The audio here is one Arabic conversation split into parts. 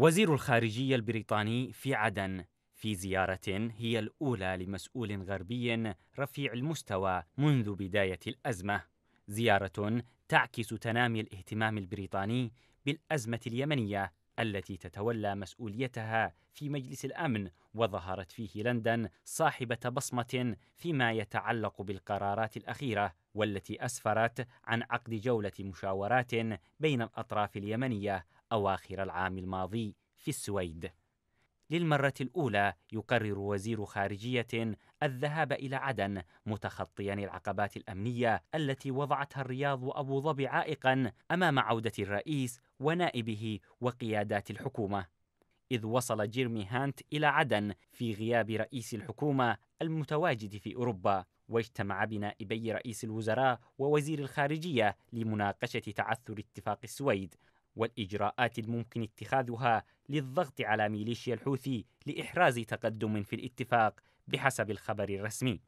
وزير الخارجية البريطاني في عدن في زيارة هي الأولى لمسؤول غربي رفيع المستوى منذ بداية الأزمة. زيارة تعكس تنامي الاهتمام البريطاني بالأزمة اليمنية التي تتولى مسؤوليتها في مجلس الامن وظهرت فيه لندن صاحبه بصمه فيما يتعلق بالقرارات الاخيره والتي اسفرت عن عقد جوله مشاورات بين الاطراف اليمنيه أواخر العام الماضي في السويد. للمرة الأولى يقرر وزير خارجية الذهاب إلى عدن متخطيا العقبات الأمنية التي وضعتها الرياض وأبو ظبي عائقا أمام عودة الرئيس ونائبه وقيادات الحكومة إذ وصل جيرمي هانت إلى عدن في غياب رئيس الحكومة المتواجد في أوروبا واجتمع بنائبي رئيس الوزراء ووزير الخارجية لمناقشة تعثر اتفاق السويد والإجراءات الممكن اتخاذها للضغط على ميليشيا الحوثي لإحراز تقدم في الاتفاق بحسب الخبر الرسمي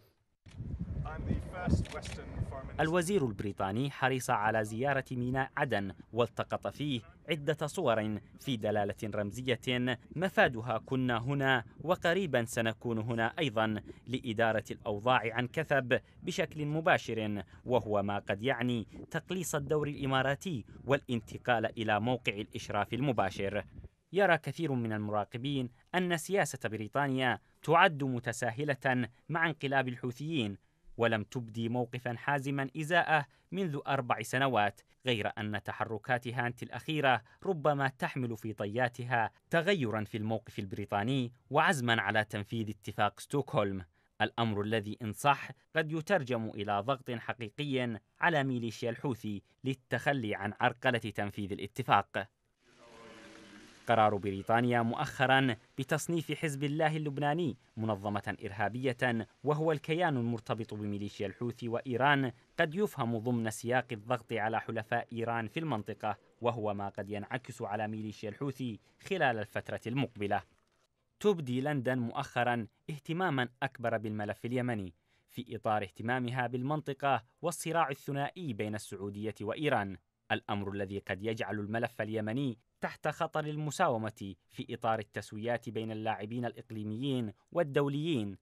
الوزير البريطاني حريص على زيارة ميناء عدن والتقط فيه عدة صور في دلالة رمزية مفادها كنا هنا وقريبا سنكون هنا أيضا لإدارة الأوضاع عن كثب بشكل مباشر وهو ما قد يعني تقليص الدور الإماراتي والانتقال إلى موقع الإشراف المباشر يرى كثير من المراقبين أن سياسة بريطانيا تعد متساهلة مع انقلاب الحوثيين ولم تبدي موقفا حازما إزاءه منذ أربع سنوات غير أن تحركات هانت الأخيرة ربما تحمل في طياتها تغيرا في الموقف البريطاني وعزما على تنفيذ اتفاق ستوكهولم الأمر الذي إن صح قد يترجم إلى ضغط حقيقي على ميليشيا الحوثي للتخلي عن عرقلة تنفيذ الاتفاق قرار بريطانيا مؤخرا بتصنيف حزب الله اللبناني منظمة إرهابية وهو الكيان المرتبط بميليشيا الحوثي وإيران قد يفهم ضمن سياق الضغط على حلفاء إيران في المنطقة وهو ما قد ينعكس على ميليشيا الحوثي خلال الفترة المقبلة. تبدي لندن مؤخرا اهتماما أكبر بالملف اليمني في إطار اهتمامها بالمنطقة والصراع الثنائي بين السعودية وإيران. الامر الذي قد يجعل الملف اليمني تحت خطر المساومة في إطار التسويات بين اللاعبين الإقليميين والدوليين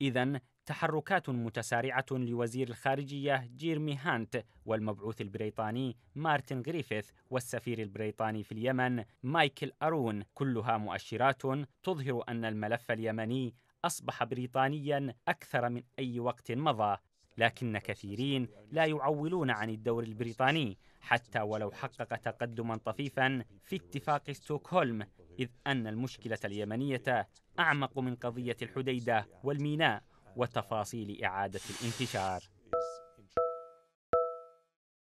إذا تحركات متسارعة لوزير الخارجية جيرمي هانت والمبعوث البريطاني مارتن غريفيث والسفير البريطاني في اليمن مايكل أرون كلها مؤشرات تظهر أن الملف اليمني أصبح بريطانيا أكثر من أي وقت مضى لكن كثيرين لا يعولون عن الدور البريطاني حتى ولو حقق تقدما طفيفا في اتفاق ستوكهولم إذ أن المشكلة اليمنية أعمق من قضية الحديدة والميناء وتفاصيل إعادة الانتشار